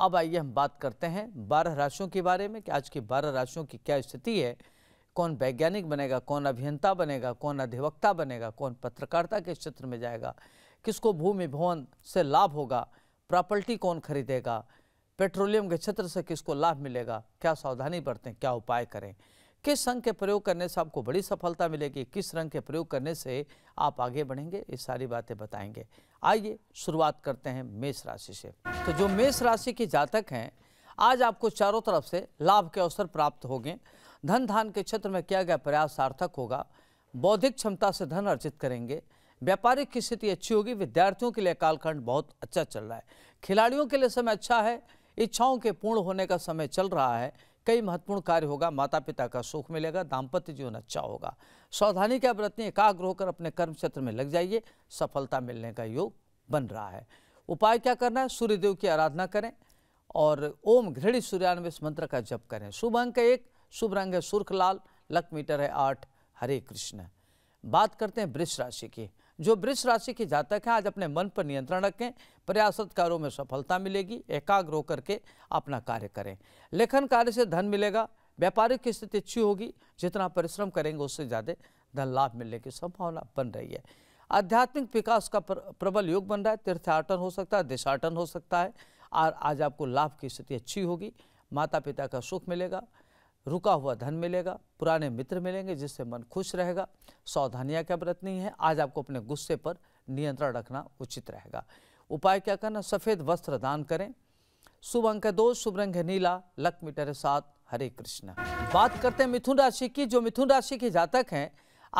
अब आइए हम बात करते हैं बारह राशियों के बारे में कि आज की बारह राशियों की क्या स्थिति है कौन वैज्ञानिक बनेगा कौन अभियंता बनेगा कौन अधिवक्ता बनेगा कौन पत्रकारिता के क्षेत्र में जाएगा किसको भूमि भवन से लाभ होगा प्रॉपर्टी कौन खरीदेगा पेट्रोलियम के क्षेत्र से किसको लाभ मिलेगा क्या सावधानी बरतें क्या उपाय करें किस रंग के प्रयोग करने से आपको बड़ी सफलता मिलेगी किस रंग के प्रयोग करने से आप आगे बढ़ेंगे ये सारी बातें बताएंगे आइए शुरुआत करते हैं मेष राशि से तो जो मेष राशि के जातक हैं आज आपको चारों तरफ से लाभ के अवसर प्राप्त होंगे धन धान के क्षेत्र में किया गया प्रयास सार्थक होगा बौद्धिक क्षमता से धन अर्जित करेंगे व्यापारिक की स्थिति अच्छी होगी विद्यार्थियों के लिए कालखंड बहुत अच्छा चल रहा है खिलाड़ियों के लिए समय अच्छा है इच्छाओं के पूर्ण होने का समय चल रहा है कई महत्वपूर्ण कार्य होगा माता पिता का सुख मिलेगा दाम्पत्य जीवन अच्छा होगा सावधानी क्या बरतनी एकाग्र होकर अपने कर्म क्षेत्र में लग जाइए सफलता मिलने का योग बन रहा है उपाय क्या करना है सूर्यदेव की आराधना करें और ओम घृणी सूर्यान्वेश मंत्र का जप करें शुभ अंक एक शुभ रंग है सुर्ख लाल लक मीटर है आठ हरे कृष्ण बात करते हैं वृक्ष राशि की जो वृक्ष राशि के जातक हैं आज अपने मन पर नियंत्रण रखें प्रयासरत कार्यों में सफलता मिलेगी एकाग्र होकर के अपना कार्य करें लेखन कार्य से धन मिलेगा व्यापारिक स्थिति अच्छी होगी जितना परिश्रम करेंगे उससे ज़्यादा धन लाभ मिलने की संभावना बन रही है आध्यात्मिक विकास का प्रबल योग बन रहा है तीर्थाटन हो सकता है दिशाटन हो सकता है और आज आपको लाभ की स्थिति अच्छी होगी माता पिता का सुख मिलेगा रुका हुआ धन मिलेगा पुराने मित्र मिलेंगे जिससे मन खुश रहेगा सावधानियाँ क्या बरतनी है आज आपको अपने गुस्से पर नियंत्रण रखना उचित रहेगा उपाय क्या करना सफ़ेद वस्त्र दान करें शुभ अंक दो शुभ रंग है नीला लक्ष्मी टर सात हरे कृष्ण बात करते हैं मिथुन राशि की जो मिथुन राशि के जातक हैं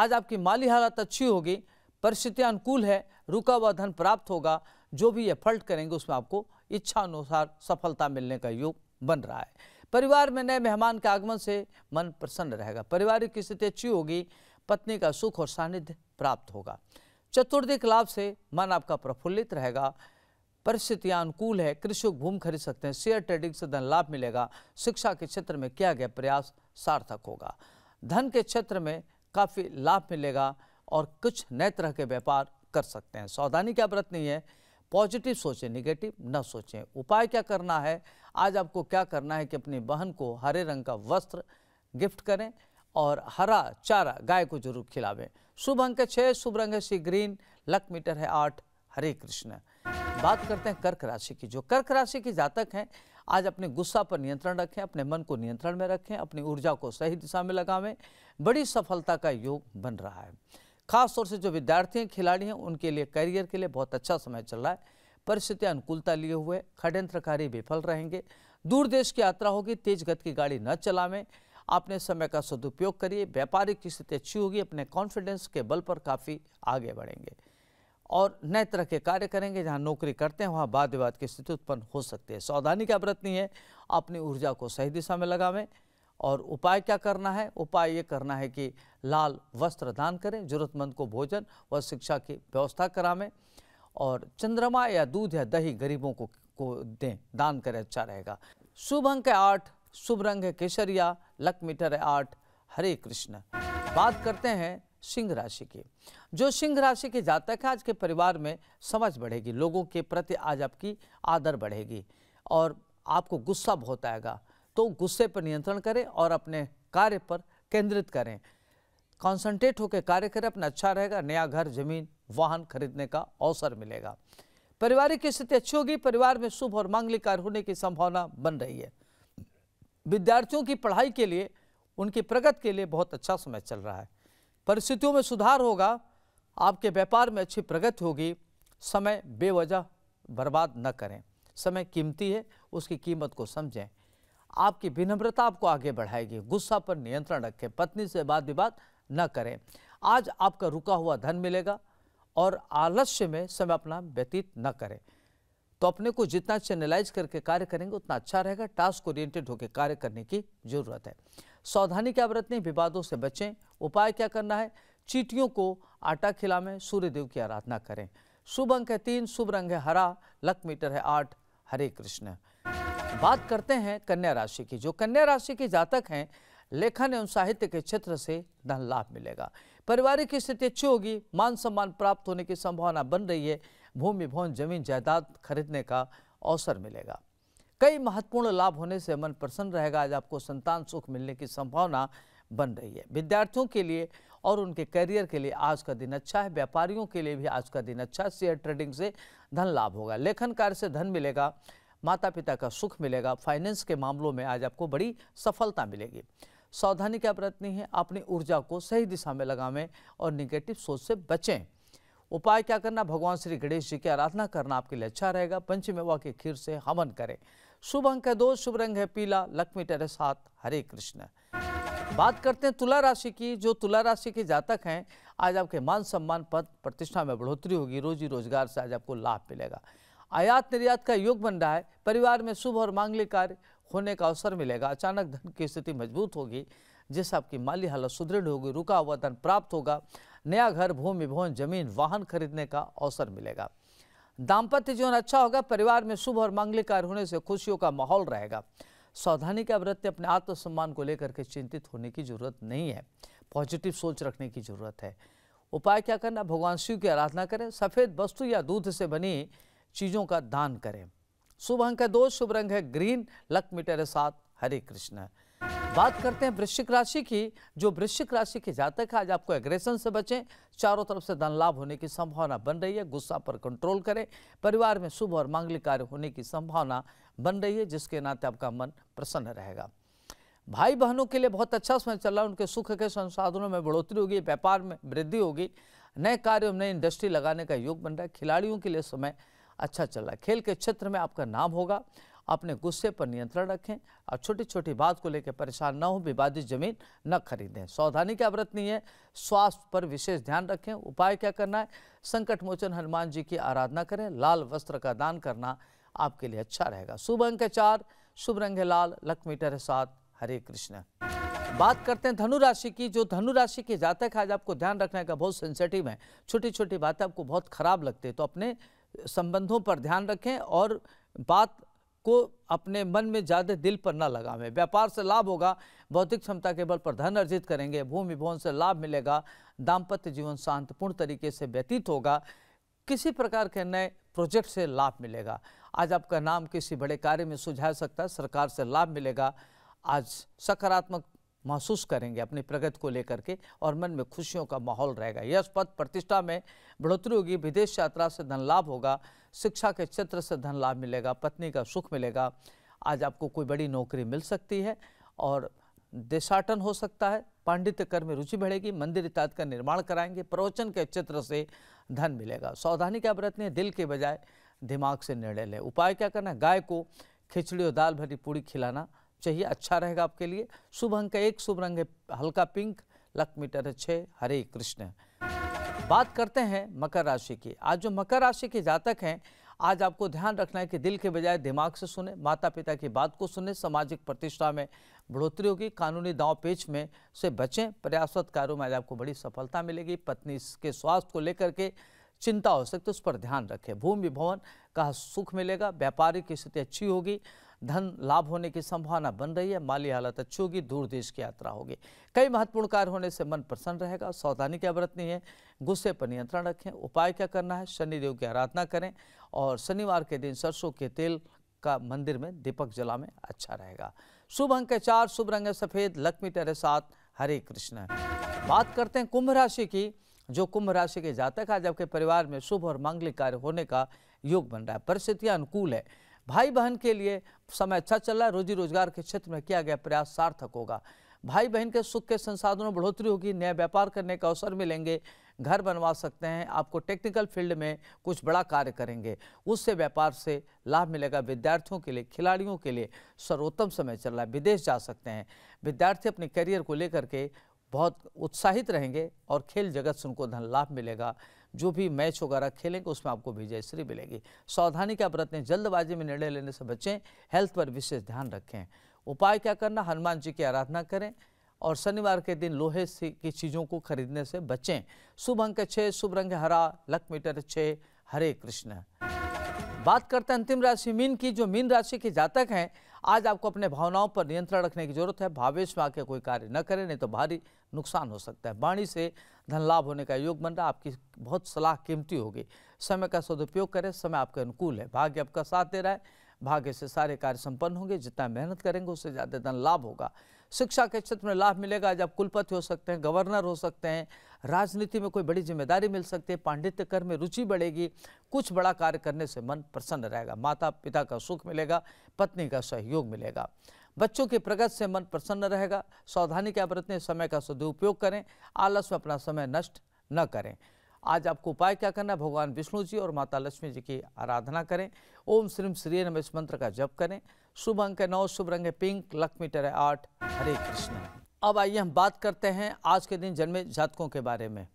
आज आपकी माली हालत अच्छी होगी परिस्थितियाँ अनुकूल है रुका हुआ धन प्राप्त होगा जो भी ये फल्ट करेंगे उसमें आपको इच्छा अनुसार सफलता मिलने का योग बन रहा है परिवार में नए मेहमान के आगमन से मन प्रसन्न रहेगा पारिवारिक स्थिति अच्छी होगी पत्नी का सुख और सानिध्य प्राप्त होगा चतुर्दिक लाभ से मन आपका प्रफुल्लित रहेगा परिस्थितियां अनुकूल है कृषि भूमि खरीद सकते हैं शेयर ट्रेडिंग से धन लाभ मिलेगा शिक्षा के क्षेत्र में किया गया प्रयास सार्थक होगा धन के क्षेत्र में काफ़ी लाभ मिलेगा और कुछ नए तरह के व्यापार कर सकते हैं सावधानी क्या बरतनी है पॉजिटिव सोचें निगेटिव न सोचें उपाय क्या करना है आज आपको क्या करना है कि अपनी बहन को हरे रंग का वस्त्र गिफ्ट करें और हरा चारा गाय को जरूर खिलावें शुभ अंक छः शुभ रंग है सी ग्रीन लक मीटर है आठ हरे कृष्ण बात करते हैं कर्क राशि की जो कर्क राशि के जातक हैं आज अपने गुस्सा पर नियंत्रण रखें अपने मन को नियंत्रण में रखें अपनी ऊर्जा को सही दिशा में लगावें बड़ी सफलता का योग बन रहा है खास तौर से जो विद्यार्थी हैं खिलाड़ी हैं उनके लिए करियर के लिए बहुत अच्छा समय चल रहा है परिस्थितियां अनुकूलता लिए हुए षड्यंत्रकारी विफल रहेंगे दूर देश की यात्रा होगी तेज गति की गाड़ी न चलावें अपने समय का सदुपयोग करिए व्यापारिक स्थिति अच्छी होगी अपने कॉन्फिडेंस के बल पर काफ़ी आगे बढ़ेंगे और नए तरह के कार्य करेंगे जहां नौकरी करते हैं वहां वाद विवाद की स्थिति उत्पन्न हो सकती है सावधानी क्या बरतनी है अपनी ऊर्जा को सही दिशा में लगावें और उपाय क्या करना है उपाय ये करना है कि लाल वस्त्र दान करें जरूरतमंद को भोजन व शिक्षा की व्यवस्था करावें और चंद्रमा या दूध या दही गरीबों को को दें दान करें अच्छा रहेगा शुभ अंक है आठ शुभ रंग है केसरिया लक मीटर है आठ हरे कृष्ण बात करते हैं सिंह राशि की जो सिंह राशि के जातक है आज के परिवार में समझ बढ़ेगी लोगों के प्रति आज आपकी आदर बढ़ेगी और आपको गुस्सा बहुत आएगा तो गुस्से पर नियंत्रण करें और अपने कार्य पर केंद्रित करें कॉन्सेंट्रेट होकर कार्य करें अपना अच्छा रहेगा नया घर जमीन वाहन खरीदने का अवसर मिलेगा पारिवारिक स्थिति अच्छी होगी परिवार में शुभ और मांगलिक कार्य होने की संभावना बन रही है विद्यार्थियों की पढ़ाई के लिए उनकी प्रगति के लिए बहुत अच्छा समय चल रहा है परिस्थितियों में सुधार होगा आपके व्यापार में अच्छी प्रगति होगी समय बेवजह बर्बाद न करें समय कीमती है उसकी कीमत को समझें आपकी विनम्रता आपको आगे बढ़ाएगी गुस्सा पर नियंत्रण रखें पत्नी से बात विवाद न करें आज आपका रुका हुआ धन मिलेगा और आलस्य में समय अपना व्यतीत न करें तो अपने को जितना चैनलाइज करके कार्य करेंगे उतना अच्छा रहेगा टास्क ओरिएंटेड होकर कार्य करने की जरूरत है सावधानी क्या बरतनी विवादों से बचें उपाय क्या करना है चीटियों को आटा खिलावें सूर्यदेव की आराधना करें शुभ अंक है तीन शुभ रंग है हरा लक मीटर है आठ हरे कृष्ण बात करते हैं कन्या राशि की जो कन्या राशि के जातक हैं लेखन एवं साहित्य के क्षेत्र से धन लाभ मिलेगा पारिवारिक स्थिति अच्छी होगी मान सम्मान प्राप्त होने की संभावना बन रही है भूमि भवन जमीन जायदाद खरीदने का अवसर मिलेगा कई महत्वपूर्ण लाभ होने से मन प्रसन्न रहेगा आज आपको संतान सुख मिलने की संभावना बन रही है विद्यार्थियों के लिए और उनके करियर के लिए आज का दिन अच्छा है व्यापारियों के लिए भी आज का दिन अच्छा है शेयर ट्रेडिंग से धन लाभ होगा लेखन कार्य से धन मिलेगा माता पिता का सुख मिलेगा फाइनेंस के मामलों में आज आपको बड़ी सफलता मिलेगी सावधानी क्या बरतनी है अपनी ऊर्जा को सही दिशा में लगावें और निगेटिव सोच से बचें उपाय क्या करना भगवान श्री गणेश जी की आराधना करना आपके लिए अच्छा रहेगा पंचमेवा के खीर से हवन करें शुभ अंक है दो शुभ रंग है पीला लक्ष्मी टेरे साथ हरे कृष्ण बात करते हैं तुला राशि की जो तुला राशि के जातक हैं आज आपके मान सम्मान पद प्रतिष्ठा में बढ़ोतरी होगी रोजी रोजगार से आज आपको लाभ मिलेगा आयात निर्यात का योग बन रहा है परिवार में शुभ और मांगलिक कार्य होने का अवसर मिलेगा अचानक धन की स्थिति मजबूत होगी जिससे आपकी माली हालत सुदृढ़ होगी रुका हुआ धन प्राप्त होगा नया घर भूमि भवन जमीन वाहन खरीदने का अवसर मिलेगा दाम्पत्य जीवन अच्छा होगा परिवार में शुभ और मांगलिक कार्य होने से खुशियों का माहौल रहेगा सावधानी का वृत्ति अपने आत्मसम्मान को लेकर के चिंतित होने की जरूरत नहीं है पॉजिटिव सोच रखने की जरूरत है उपाय क्या करना भगवान शिव की आराधना करें सफ़ेद वस्तु या दूध से बनी चीज़ों का दान करें शुभ अंक है दो शुभ रंग है ग्रीन लक मीटर है सात हरे कृष्ण बात करते हैं वृश्चिक राशि की जो वृश्चिक राशि के जातक है आज आपको एग्रेशन से बचें चारों तरफ से धन लाभ होने की संभावना बन रही है गुस्सा पर कंट्रोल करें परिवार में शुभ और मांगलिक कार्य होने की संभावना बन रही है जिसके नाते आपका मन प्रसन्न रहेगा भाई बहनों के लिए बहुत अच्छा समय चल रहा है उनके सुख के संसाधनों में बढ़ोतरी होगी व्यापार में वृद्धि होगी नए कार्यों में नई इंडस्ट्री लगाने का योग बन रहा है खिलाड़ियों के लिए समय अच्छा चल रहा है खेल के क्षेत्र में आपका नाम होगा अपने गुस्से पर नियंत्रण रखें और छोटी छोटी बात को लेकर परेशान न हो विवादित जमीन न खरीदें सावधानी क्या बरतनी है स्वास्थ्य पर विशेष ध्यान रखें उपाय क्या करना है संकट मोचन हनुमान जी की आराधना करें लाल वस्त्र का दान करना आपके लिए अच्छा रहेगा शुभ अंक चार शुभ रंग है लाल लक मीटर है सात हरे कृष्ण बात करते हैं धनु राशि की जो धनु राशि के जातक आज आपको ध्यान रखने का बहुत सेंसिटिव है छोटी छोटी बातें आपको बहुत खराब लगती है तो अपने संबंधों पर ध्यान रखें और बात को अपने मन में ज़्यादा दिल पर न लगावें व्यापार से लाभ होगा बौद्धिक क्षमता के बल पर धन अर्जित करेंगे भूमि भवन से लाभ मिलेगा दाम्पत्य जीवन शांतपूर्ण तरीके से व्यतीत होगा किसी प्रकार के नए प्रोजेक्ट से लाभ मिलेगा आज आपका नाम किसी बड़े कार्य में सुझा सकता है सरकार से लाभ मिलेगा आज सकारात्मक महसूस करेंगे अपनी प्रगति को लेकर के और मन में खुशियों का माहौल रहेगा यश पद प्रतिष्ठा में बढ़ोतरी होगी विदेश यात्रा से धन लाभ होगा शिक्षा के क्षेत्र से धन लाभ मिलेगा पत्नी का सुख मिलेगा आज आपको कोई बड़ी नौकरी मिल सकती है और देशाटन हो सकता है पांडित्य कर में रुचि बढ़ेगी मंदिर इत्यादि का निर्माण कराएंगे प्रवचन के क्षेत्र से धन मिलेगा सावधानी क्या बरतनी है दिल के बजाय दिमाग से निर्णय लें उपाय क्या करना गाय को खिचड़ी और दाल भरी पूड़ी खिलाना चाहिए अच्छा रहेगा आपके लिए शुभ अंक एक शुभ रंग है हल्का पिंक लक मीटर है छः हरे कृष्ण बात करते हैं मकर राशि की आज जो मकर राशि के जातक हैं आज आपको ध्यान रखना है कि दिल के बजाय दिमाग से सुने माता पिता की बात को सुने सामाजिक प्रतिष्ठा में बढ़ोतरी होगी कानूनी दाव पेच में से बचें प्रयासरत कार्यों में आज आपको बड़ी सफलता मिलेगी पत्नी के स्वास्थ्य को लेकर के चिंता हो सकती है उस पर ध्यान रखें भूमि भवन का सुख मिलेगा व्यापारिक स्थिति अच्छी होगी धन लाभ होने की संभावना बन रही है माली हालत अच्छी होगी दूर देश की यात्रा होगी कई महत्वपूर्ण कार्य होने से मन प्रसन्न रहेगा सावधानी क्या बरतनी है गुस्से पर नियंत्रण रखें उपाय क्या करना है शनिदेव की आराधना करें और शनिवार के दिन सरसों के तेल का मंदिर में दीपक जला में अच्छा रहेगा शुभ अंक चार शुभ रंग सफेद लक्ष्मी तेरे साथ हरे कृष्ण बात करते हैं कुंभ राशि की जो कुंभ राशि के जातक है जबकि परिवार में शुभ और मांगलिक कार्य होने का योग बन रहा है परिस्थितियां अनुकूल है भाई बहन के लिए समय अच्छा चल रहा है रोजी रोजगार के क्षेत्र में किया गया प्रयास सार्थक होगा भाई बहन के सुख के संसाधनों में बढ़ोतरी होगी नया व्यापार करने का अवसर मिलेंगे घर बनवा सकते हैं आपको टेक्निकल फील्ड में कुछ बड़ा कार्य करेंगे उससे व्यापार से लाभ मिलेगा विद्यार्थियों के लिए खिलाड़ियों के लिए सर्वोत्तम समय चल रहा है विदेश जा सकते हैं विद्यार्थी अपने करियर को लेकर के बहुत उत्साहित रहेंगे और खेल जगत से उनको धन लाभ मिलेगा जो भी मैच वगैरह खेलेंगे उसमें आपको विजयश्री मिलेगी सावधानी का बरतें जल्दबाजी में निर्णय लेने से बचें हेल्थ पर विशेष ध्यान रखें उपाय क्या करना हनुमान जी की आराधना करें और शनिवार के दिन लोहे की चीज़ों को खरीदने से बचें शुभ अंक छः शुभ रंग हरा लक मीटर छः हरे कृष्ण बात करते हैं अंतिम राशि मीन की जो मीन राशि के जातक हैं आज आपको अपने भावनाओं पर नियंत्रण रखने की जरूरत है भावेश में आके कोई कार्य न करें नहीं तो भारी नुकसान हो सकता है वाणी से धन लाभ होने का योग बन रहा आपकी बहुत सलाह कीमती होगी समय का सदुपयोग करें समय आपके अनुकूल है भाग्य आपका साथ दे रहा है भाग्य से सारे कार्य संपन्न होंगे जितना मेहनत करेंगे उससे ज़्यादा धन लाभ होगा शिक्षा के क्षेत्र में लाभ मिलेगा जब कुलपति हो सकते हैं गवर्नर हो सकते हैं राजनीति में कोई बड़ी जिम्मेदारी मिल सकती है पांडित्य कर में रुचि बढ़ेगी कुछ बड़ा कार्य करने से मन प्रसन्न रहेगा माता पिता का सुख मिलेगा पत्नी का सहयोग मिलेगा बच्चों की प्रगति से मन प्रसन्न रहेगा सावधानी क्या बरतने समय का सदुपयोग करें आलस में अपना समय नष्ट न करें आज आपको उपाय क्या करना है भगवान विष्णु जी और माता लक्ष्मी जी की आराधना करें ओम श्रीम श्री नम इस मंत्र का जप करें शुभ अंक है नौ शुभ रंग है पिंक लक मीटर है आठ हरे कृष्णा अब आइए हम बात करते हैं आज के दिन जन्मे जातकों के बारे में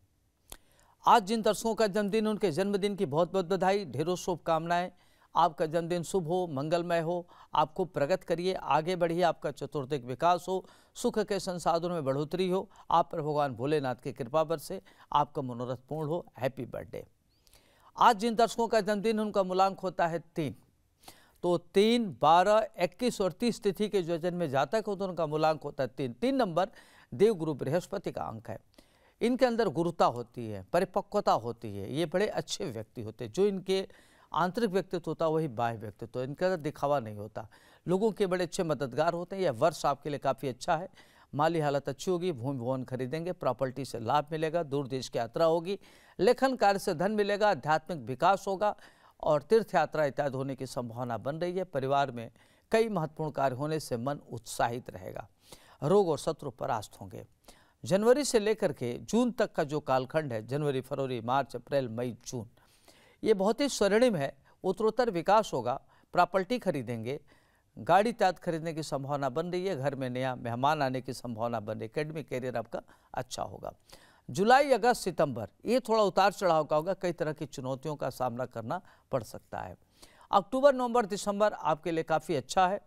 आज जिन दर्शकों का जन्मदिन उनके जन्मदिन की बहुत बहुत बधाई ढेरों शुभकामनाएं आपका जन्मदिन शुभ हो मंगलमय हो आपको प्रगत करिए आगे बढ़िए आपका चतुर्दिक विकास हो सुख के संसाधनों में बढ़ोतरी हो आप पर भगवान भोलेनाथ की कृपा पर से आपका मनोरथ पूर्ण हो हैप्पी बर्थडे आज जिन दर्शकों का जन्मदिन उनका मूलांक होता है तीन तो तीन बारह इक्कीस और तीस तिथि के जो जन्म जातक होते तो हैं उनका मूलांक होता है तीन तीन नंबर देव गुरु बृहस्पति का अंक है इनके अंदर गुरुता होती है परिपक्वता होती है ये बड़े अच्छे व्यक्ति होते हैं जो इनके आंतरिक व्यक्तित्व होता है वही बाह्य व्यक्तित्व इनके अंदर दिखावा नहीं होता लोगों के बड़े अच्छे मददगार होते हैं यह वर्ष आपके लिए काफ़ी अच्छा है माली हालत अच्छी होगी भूमि भवन खरीदेंगे प्रॉपर्टी से लाभ मिलेगा दूर देश की यात्रा होगी लेखन कार्य से धन मिलेगा आध्यात्मिक विकास होगा और तीर्थ यात्रा इत्यादि होने की संभावना बन रही है परिवार में कई महत्वपूर्ण कार्य होने से मन उत्साहित रहेगा रोग और शत्रु परास्त होंगे जनवरी से लेकर के जून तक का जो कालखंड है जनवरी फरवरी मार्च अप्रैल मई जून ये बहुत ही स्वर्णिम है उत्तरोत्तर विकास होगा प्रॉपर्टी खरीदेंगे गाड़ी त्याग खरीदने की संभावना बन रही है घर में नया मेहमान आने की संभावना बन रही है अकेडमिक करियर आपका अच्छा होगा जुलाई अगस्त सितंबर ये थोड़ा उतार चढ़ाव का होगा कई तरह की चुनौतियों का सामना करना पड़ सकता है अक्टूबर नवंबर दिसंबर आपके लिए काफ़ी अच्छा है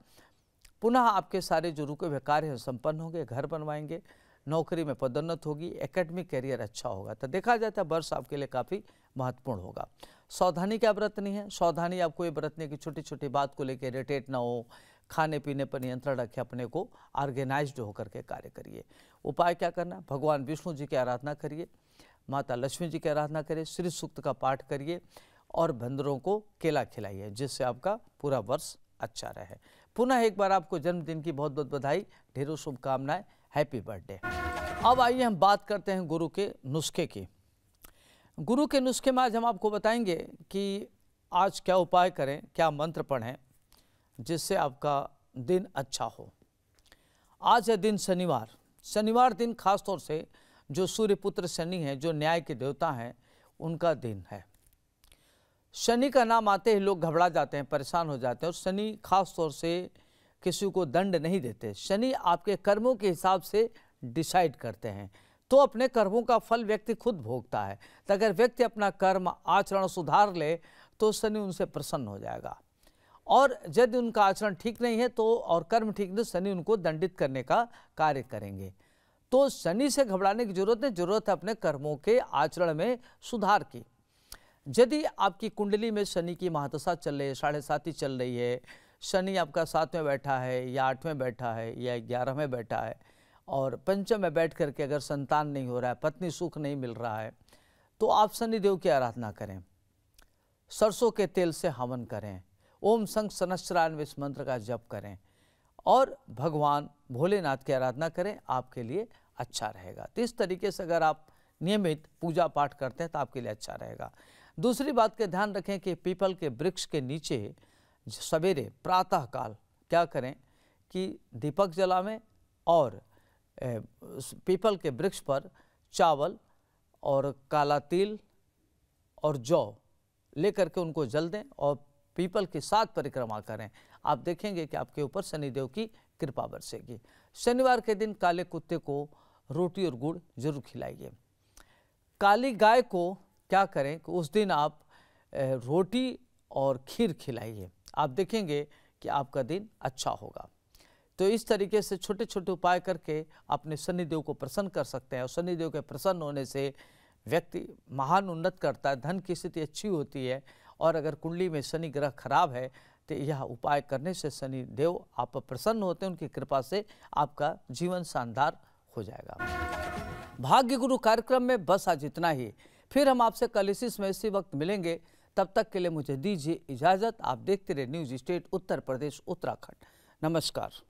पुनः आपके सारे जो रुके हुए कार्य हैं संपन्न होंगे घर बनवाएंगे नौकरी में पदोन्नत होगी एकेडमिक करियर अच्छा होगा तो देखा जाता तो है वर्ष आपके लिए काफ़ी महत्वपूर्ण होगा सावधानी क्या बरतनी है सावधानी आपको ये बरतनी है कि छोटी छोटी बात को लेकर इरिटेट ना हो खाने पीने पर नियंत्रण रखें अपने को ऑर्गेनाइज्ड होकर के कार्य करिए उपाय क्या करना भगवान विष्णु जी की आराधना करिए माता लक्ष्मी जी की आराधना करिए श्री सूक्त का पाठ करिए और बंदरों को केला खिलाइए जिससे आपका पूरा वर्ष अच्छा रहे पुनः एक बार आपको जन्मदिन की बहुत बहुत बधाई ढेरों शुभकामनाएं हैप्पी बर्थडे अब आइए हम बात करते हैं गुरु के नुस्खे की गुरु के नुस्खे में आज हम आपको बताएंगे कि आज क्या उपाय करें क्या मंत्र पढ़ें जिससे आपका दिन अच्छा हो आज है दिन शनिवार शनिवार दिन खास तौर से जो सूर्यपुत्र शनि हैं जो न्याय के देवता हैं उनका दिन है शनि का नाम आते ही लोग घबरा जाते हैं परेशान हो जाते हैं और शनि खास तौर से किसी को दंड नहीं देते शनि आपके कर्मों के हिसाब से डिसाइड करते हैं तो अपने कर्मों का फल व्यक्ति खुद भोगता है तो अगर व्यक्ति अपना कर्म आचरण सुधार ले तो शनि उनसे प्रसन्न हो जाएगा और यदि उनका आचरण ठीक नहीं है तो और कर्म ठीक नहीं तो शनि उनको दंडित करने का कार्य करेंगे तो शनि से घबराने की जरूरत नहीं जरूरत है अपने कर्मों के आचरण में सुधार की यदि आपकी कुंडली में शनि की महादशा चल रही है साढ़े साथी चल रही है शनि आपका साथ में बैठा है या आठ में बैठा है या ग्यारह में बैठा है और पंचम में बैठ करके अगर संतान नहीं हो रहा है पत्नी सुख नहीं मिल रहा है तो आप शनिदेव की आराधना करें सरसों के तेल से हवन करें ओम संग सनस्त्रायन इस मंत्र का जप करें और भगवान भोलेनाथ की आराधना करें आपके लिए अच्छा रहेगा तो इस तरीके से अगर आप नियमित पूजा पाठ करते हैं तो आपके लिए अच्छा रहेगा दूसरी बात का ध्यान रखें कि पीपल के वृक्ष के नीचे सवेरे प्रातःकाल क्या करें कि दीपक जलावें और पीपल के वृक्ष पर चावल और काला तिल और जौ लेकर के उनको जल दें और पीपल के साथ परिक्रमा करें आप देखेंगे कि आपके ऊपर शनिदेव की कृपा बरसेगी शनिवार के दिन काले कुत्ते को रोटी और गुड़ जरूर खिलाइए काली गाय को क्या करें कि उस दिन आप रोटी और खीर खिलाइए आप देखेंगे कि आपका दिन अच्छा होगा तो इस तरीके से छोटे छोटे उपाय करके अपने शनिदेव को प्रसन्न कर सकते हैं और शनिदेव के प्रसन्न होने से व्यक्ति महान उन्नत करता है धन की स्थिति अच्छी होती है और अगर कुंडली में शनि ग्रह खराब है तो यह उपाय करने से शनि देव आप प्रसन्न होते हैं उनकी कृपा से आपका जीवन शानदार हो जाएगा भाग्य गुरु कार्यक्रम में बस आज इतना ही फिर हम आपसे कल इसी में इसी वक्त मिलेंगे तब तक के लिए मुझे दीजिए इजाज़त आप देखते रहे न्यूज स्टेट उत्तर प्रदेश उत्तराखंड नमस्कार